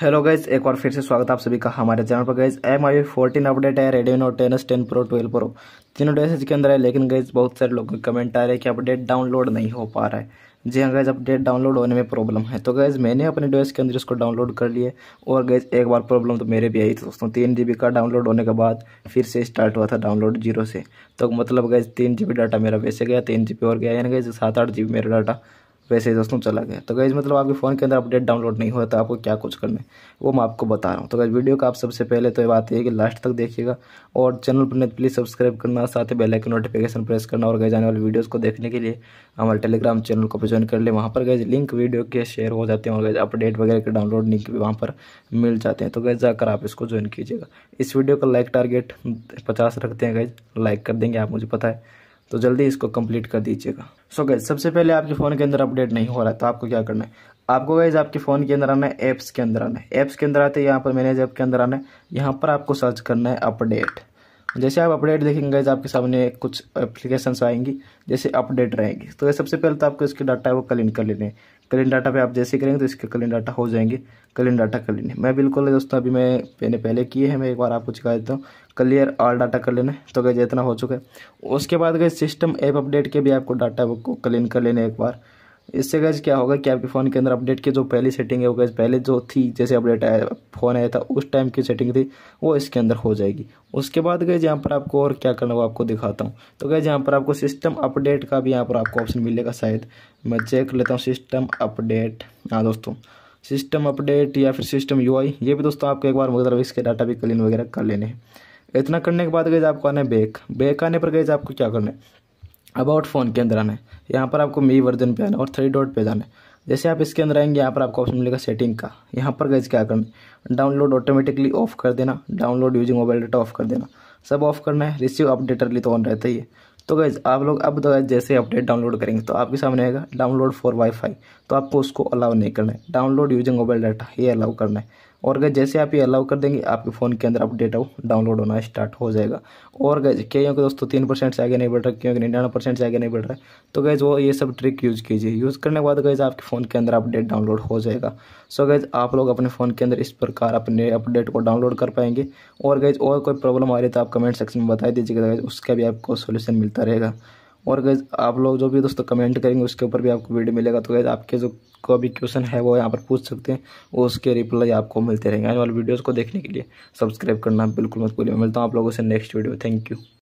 hello guys एक बार फिर से स्वागत आप सभी का हमारे चैनल पर guys M I fourteen update है Redmi note ten S ten pro twelve pro तीनों डिवाइसेज के अंदर है लेकिन गाइज बहुत सारे लोगों के कमेंट आ रहे हैं कि अपडेट डाउनलोड नहीं हो पा रहा है जी हाँ गैज अपडेट डाउनलोड होने में प्रॉब्लम है तो गैज़ मैंने अपने डिवाइस के अंदर इसको डाउनलोड कर लिए और गाइज एक बार प्रॉब्लम तो मेरे भी आई थी दोस्तों तीन जी का डाउनलोड होने के बाद फिर से स्टार्ट हुआ था डाउनलोड जीरो से तो मतलब गाइज तीन जी डाटा मेरा वैसे गया तीन जी और गया यानी गाइज सात आठ जी मेरा डाटा वैसे ही दोस्तों चला गया तो गैज मतलब आपके फ़ोन के अंदर अपडेट डाउनलोड नहीं हुआ था तो आपको क्या कुछ करना है वो मैं आपको बता रहा हूँ तो गैज वीडियो का आप सबसे पहले तो ये बात है कि लास्ट तक देखिएगा और चैनल पर प्लीज़ सब्सक्राइब करना साथ ही बेलाइक नोटिफिकेशन प्रेस करना और गए जाने वाली वीडियोज़ को देखने के लिए हमारे टेलीग्राम चैनल को भी ज्वाइन कर ले वहाँ पर गैज लिंक वीडियो के शेयर हो जाते हैं और गैज अपडेट वगैरह के डाउनलोड लिंक भी वहाँ पर मिल जाते हैं तो गैज जाकर आप इसको ज्वाइन कीजिएगा इस वीडियो का लाइक टारगेट पचास रखते हैं गैज लाइक कर देंगे आप मुझे पता है तो जल्दी इसको कंप्लीट कर दीजिएगा सो गैज सबसे पहले आपके फ़ोन के अंदर अपडेट नहीं हो रहा है तो आपको क्या करना है आपको गैज आपके फ़ोन के अंदर आना है ऐप्स के अंदर आना है ऐप्स के अंदर आते हैं यहाँ पर मैनेज ऐप के अंदर आना है यहाँ पर आपको सर्च करना है अपडेट जैसे आप अपडेट देखेंगे आपके सामने कुछ एप्लीकेशन आएंगी जैसे अपडेट रहेंगी तो ये सबसे पहले तो आपको इसके डाटा है वो क्लीन कर लेने हैं क्लीन डाटा पे आप जैसे करेंगे तो इसके क्लीन डाटा हो जाएंगे क्लीन डाटा कर लेने मैं बिल्कुल दोस्तों अभी मैं मैंने पहले किए हैं मैं एक बार आपको चिखा देता हूँ क्लियर ऑल डाटा कर लेना है तो गए जितना हो चुका है उसके बाद गए सिस्टम ऐप अपडेट के भी आपको डाटा वो क्लीन कर लेना एक बार इससे गैस क्या होगा कि आपके फ़ोन के अंदर अपडेट की जो पहली सेटिंग है वो गैस पहले जो थी जैसे अपडेट आया फ़ोन आया था उस टाइम की सेटिंग थी वो इसके अंदर हो जाएगी उसके बाद गए यहाँ पर आपको और क्या करना वो आपको दिखाता हूँ तो गए यहाँ पर आपको सिस्टम अपडेट का भी यहाँ पर आपको ऑप्शन मिलेगा शायद मैं चेक लेता हूँ सिस्टम अपडेट हाँ दोस्तों सिस्टम अपडेट या फिर सिस्टम यू ये भी दोस्तों आपको एक बार मतलब इसके डाटा भी क्लीन वगैरह कर लेने हैं इतना करने के बाद गए आपको आना है बैक बैक आने पर गए आपको क्या करना है अबाउट फ़ोन के अंदर आना है यहाँ पर आपको मी वर्जन पे आना और थ्री डॉट पे जाना है जैसे आप इसके अंदर आएंगे यहाँ पर आपको ऑप्शन मिलेगा सेटिंग का यहाँ पर गए क्या करना डाउनलोड ऑटोमेटिकली ऑफ कर देना download using mobile data off कर देना सब ऑफ करना है रिसीव अपडेट अर्ली तो ऑन रहता ही है तो गैज आप लोग अब तो जैसे अपडेट डाउनलोड करेंगे तो आपके सामने आएगा डाउनलोड फॉर वाईफाई तो आपको उसको अलाउ नहीं करना है डाउनलोड यूजिंग मोबाइल डाटा ये अलाउ करना है और गए जैसे आप ये अलाउ कर देंगे आपके फ़ोन के अंदर आप डेटा डाउनलोड होना स्टार्ट हो जाएगा और गए क्योंकि दोस्तों तीन परसेंट से आगे नहीं बढ़ रहा क्योंकि निन्यानवे परसेंट से आगे नहीं बढ़ रहा है तो गैज वो ये सब ट्रिक यूज़ कीजिए यूज़ करने के बाद गैज आपके फ़ोन के अंदर अपडेट डाउनलोड हो जाएगा सो गैज आप लोग अपने फ़ोन के अंदर इस प्रकार अपने अपडेट को डाउनलोड कर पाएंगे और गैज और कोई प्रॉब्लम आ रही है तो आप कमेंट सेक्शन में बता दीजिएगा गैज उसका भी आपको सोल्यूशन मिलता रहेगा और गैज़ आप लोग जो भी दोस्तों कमेंट करेंगे उसके ऊपर भी आपको वीडियो मिलेगा तो गैज़ आपके जो को भी क्वेश्चन है वो यहाँ पर पूछ सकते हैं उसके रिप्लाई आपको मिलते रहेंगे आने वाले वीडियोज़ को देखने के लिए सब्सक्राइब करना बिल्कुल मत भूलिए मिलता हूँ आप लोगों से नेक्स्ट वीडियो थैंक यू